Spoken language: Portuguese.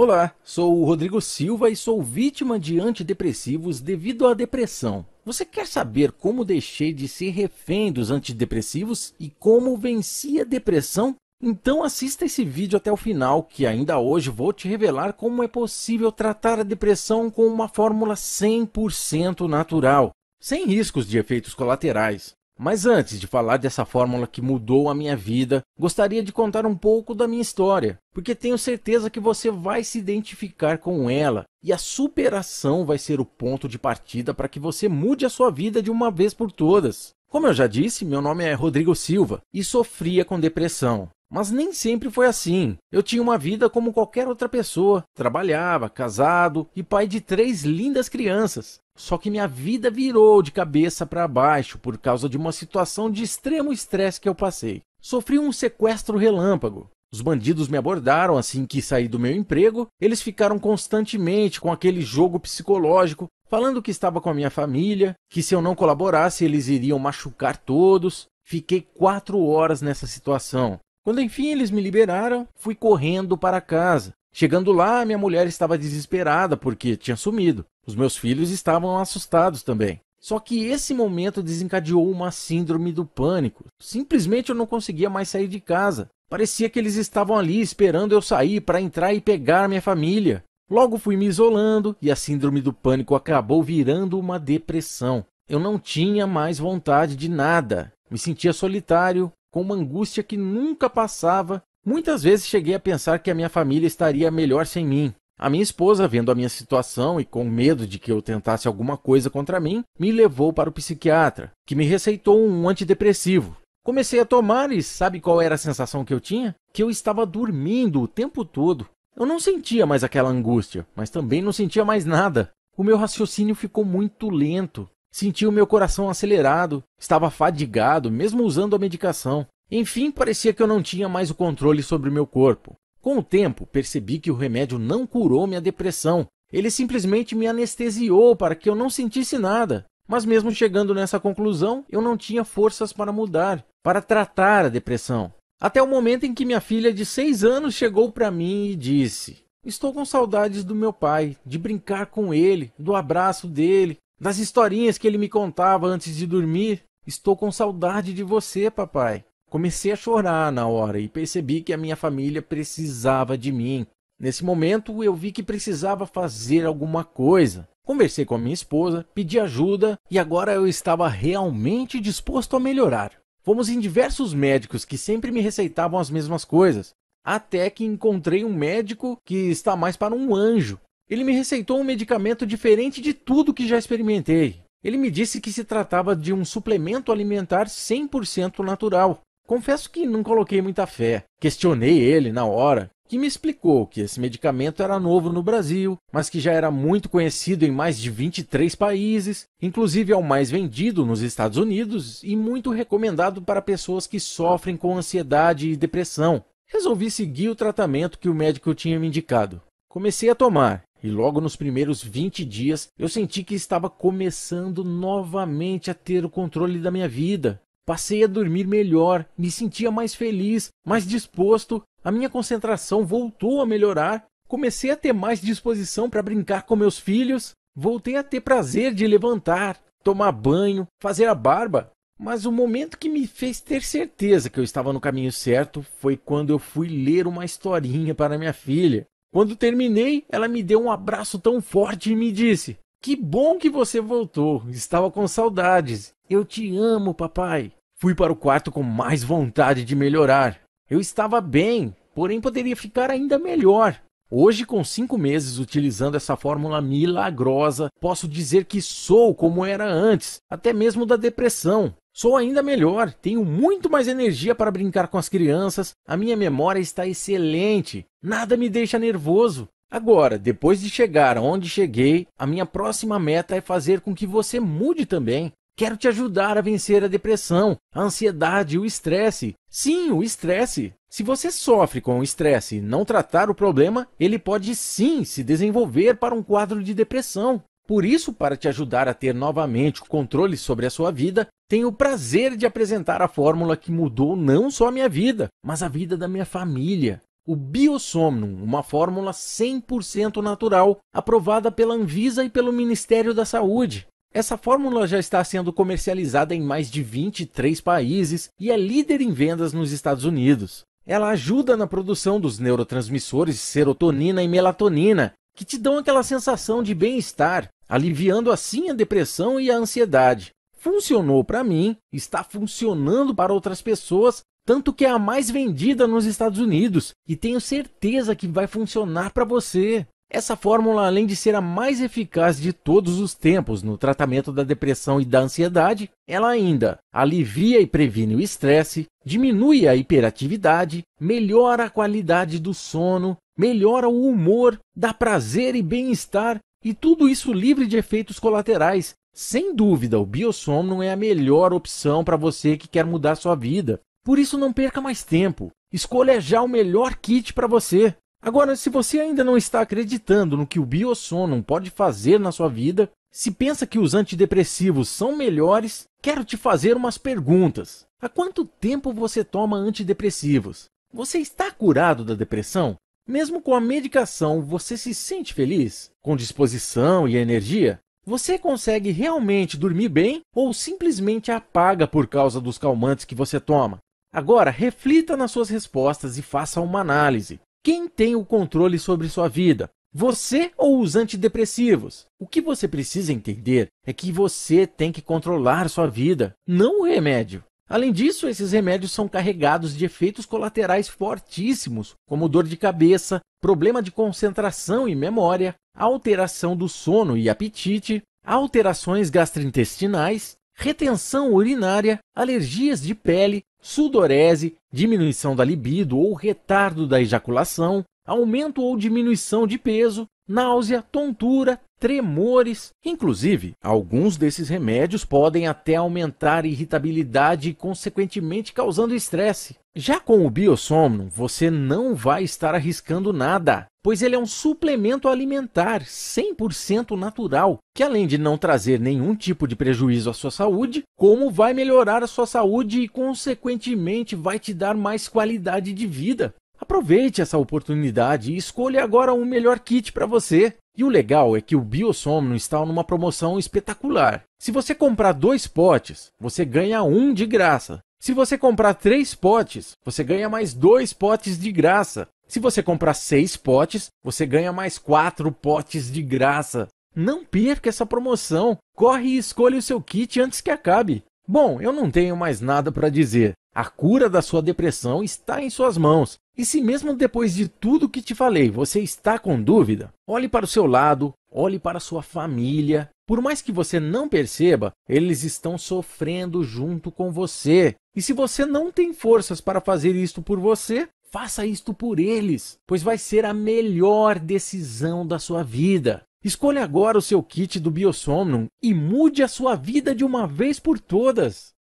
Olá, sou o Rodrigo Silva e sou vítima de antidepressivos devido à depressão. Você quer saber como deixei de ser refém dos antidepressivos e como venci a depressão? Então assista esse vídeo até o final, que ainda hoje vou te revelar como é possível tratar a depressão com uma fórmula 100% natural, sem riscos de efeitos colaterais. Mas antes de falar dessa fórmula que mudou a minha vida, gostaria de contar um pouco da minha história, porque tenho certeza que você vai se identificar com ela e a superação vai ser o ponto de partida para que você mude a sua vida de uma vez por todas. Como eu já disse, meu nome é Rodrigo Silva e sofria com depressão. Mas nem sempre foi assim. Eu tinha uma vida como qualquer outra pessoa. Trabalhava, casado e pai de três lindas crianças. Só que minha vida virou de cabeça para baixo por causa de uma situação de extremo estresse que eu passei. Sofri um sequestro relâmpago. Os bandidos me abordaram assim que saí do meu emprego. Eles ficaram constantemente com aquele jogo psicológico, falando que estava com a minha família, que se eu não colaborasse eles iriam machucar todos. Fiquei quatro horas nessa situação. Quando enfim eles me liberaram, fui correndo para casa. Chegando lá, minha mulher estava desesperada porque tinha sumido. Os meus filhos estavam assustados também. Só que esse momento desencadeou uma síndrome do pânico. Simplesmente eu não conseguia mais sair de casa. Parecia que eles estavam ali esperando eu sair para entrar e pegar minha família. Logo fui me isolando e a síndrome do pânico acabou virando uma depressão. Eu não tinha mais vontade de nada. Me sentia solitário, com uma angústia que nunca passava. Muitas vezes cheguei a pensar que a minha família estaria melhor sem mim. A minha esposa, vendo a minha situação e com medo de que eu tentasse alguma coisa contra mim, me levou para o psiquiatra, que me receitou um antidepressivo. Comecei a tomar e sabe qual era a sensação que eu tinha? Que eu estava dormindo o tempo todo. Eu não sentia mais aquela angústia, mas também não sentia mais nada. O meu raciocínio ficou muito lento. Senti o meu coração acelerado, estava fadigado, mesmo usando a medicação. Enfim, parecia que eu não tinha mais o controle sobre o meu corpo. Com o tempo, percebi que o remédio não curou minha depressão. Ele simplesmente me anestesiou para que eu não sentisse nada. Mas mesmo chegando nessa conclusão, eu não tinha forças para mudar, para tratar a depressão. Até o momento em que minha filha de 6 anos chegou para mim e disse: Estou com saudades do meu pai, de brincar com ele, do abraço dele. Das historinhas que ele me contava antes de dormir. Estou com saudade de você, papai. Comecei a chorar na hora e percebi que a minha família precisava de mim. Nesse momento, eu vi que precisava fazer alguma coisa. Conversei com a minha esposa, pedi ajuda e agora eu estava realmente disposto a melhorar. Fomos em diversos médicos que sempre me receitavam as mesmas coisas, até que encontrei um médico que está mais para um anjo. Ele me receitou um medicamento diferente de tudo que já experimentei. Ele me disse que se tratava de um suplemento alimentar 100% natural. Confesso que não coloquei muita fé. Questionei ele na hora, que me explicou que esse medicamento era novo no Brasil, mas que já era muito conhecido em mais de 23 países, inclusive é o mais vendido nos Estados Unidos e muito recomendado para pessoas que sofrem com ansiedade e depressão. Resolvi seguir o tratamento que o médico tinha me indicado. Comecei a tomar e logo nos primeiros 20 dias, eu senti que estava começando novamente a ter o controle da minha vida. Passei a dormir melhor, me sentia mais feliz, mais disposto, a minha concentração voltou a melhorar, comecei a ter mais disposição para brincar com meus filhos, voltei a ter prazer de levantar, tomar banho, fazer a barba. Mas o momento que me fez ter certeza que eu estava no caminho certo foi quando eu fui ler uma historinha para minha filha. Quando terminei, ela me deu um abraço tão forte e me disse: Que bom que você voltou, estava com saudades. Eu te amo, papai. Fui para o quarto com mais vontade de melhorar. Eu estava bem, porém poderia ficar ainda melhor. Hoje, com cinco meses utilizando essa fórmula milagrosa, posso dizer que sou como era antes, até mesmo da depressão. Sou ainda melhor, tenho muito mais energia para brincar com as crianças, a minha memória está excelente, nada me deixa nervoso. Agora, depois de chegar onde cheguei, a minha próxima meta é fazer com que você mude também. Quero te ajudar a vencer a depressão, a ansiedade, e o estresse. Sim, o estresse. Se você sofre com o estresse e não tratar o problema, ele pode sim se desenvolver para um quadro de depressão. Por isso, para te ajudar a ter novamente o controle sobre a sua vida, tenho o prazer de apresentar a fórmula que mudou não só a minha vida, mas a vida da minha família. O Biosomnum, uma fórmula 100% natural, aprovada pela Anvisa e pelo Ministério da Saúde. Essa fórmula já está sendo comercializada em mais de 23 países e é líder em vendas nos Estados Unidos. Ela ajuda na produção dos neurotransmissores serotonina e melatonina, que te dão aquela sensação de bem-estar, aliviando assim a depressão e a ansiedade. Funcionou para mim, está funcionando para outras pessoas, tanto que é a mais vendida nos Estados Unidos e tenho certeza que vai funcionar para você. Essa fórmula, além de ser a mais eficaz de todos os tempos no tratamento da depressão e da ansiedade, ela ainda alivia e previne o estresse, diminui a hiperatividade, melhora a qualidade do sono, melhora o humor, dá prazer e bem-estar e tudo isso livre de efeitos colaterais. Sem dúvida, o Biosomnium é a melhor opção para você que quer mudar sua vida. Por isso, não perca mais tempo. Escolha já o melhor kit para você. Agora, se você ainda não está acreditando no que o Biosomnium pode fazer na sua vida, se pensa que os antidepressivos são melhores, quero te fazer umas perguntas. Há quanto tempo você toma antidepressivos? Você está curado da depressão? Mesmo com a medicação, você se sente feliz? Com disposição e energia? Você consegue realmente dormir bem ou simplesmente apaga por causa dos calmantes que você toma? Agora, reflita nas suas respostas e faça uma análise. Quem tem o controle sobre sua vida? Você ou os antidepressivos? O que você precisa entender é que você tem que controlar sua vida, não o remédio. Além disso, esses remédios são carregados de efeitos colaterais fortíssimos, como dor de cabeça, problema de concentração e memória, alteração do sono e apetite, alterações gastrointestinais, retenção urinária, alergias de pele, sudorese, diminuição da libido ou retardo da ejaculação, aumento ou diminuição de peso, náusea, tontura, tremores. Inclusive, alguns desses remédios podem até aumentar a irritabilidade e, consequentemente, causando estresse. Já com o biosomno, você não vai estar arriscando nada, pois ele é um suplemento alimentar 100% natural, que além de não trazer nenhum tipo de prejuízo à sua saúde, como vai melhorar a sua saúde e, consequentemente, vai te dar mais qualidade de vida. Aproveite essa oportunidade e escolha agora o melhor kit para você. E o legal é que o Biosomno está numa promoção espetacular. Se você comprar dois potes, você ganha um de graça. Se você comprar três potes, você ganha mais dois potes de graça. Se você comprar seis potes, você ganha mais quatro potes de graça. Não perca essa promoção. Corre e escolha o seu kit antes que acabe. Bom, eu não tenho mais nada para dizer. A cura da sua depressão está em suas mãos. E se mesmo depois de tudo que te falei, você está com dúvida, olhe para o seu lado, olhe para a sua família. Por mais que você não perceba, eles estão sofrendo junto com você. E se você não tem forças para fazer isto por você, faça isto por eles, pois vai ser a melhor decisão da sua vida. Escolha agora o seu kit do Biosomnum e mude a sua vida de uma vez por todas.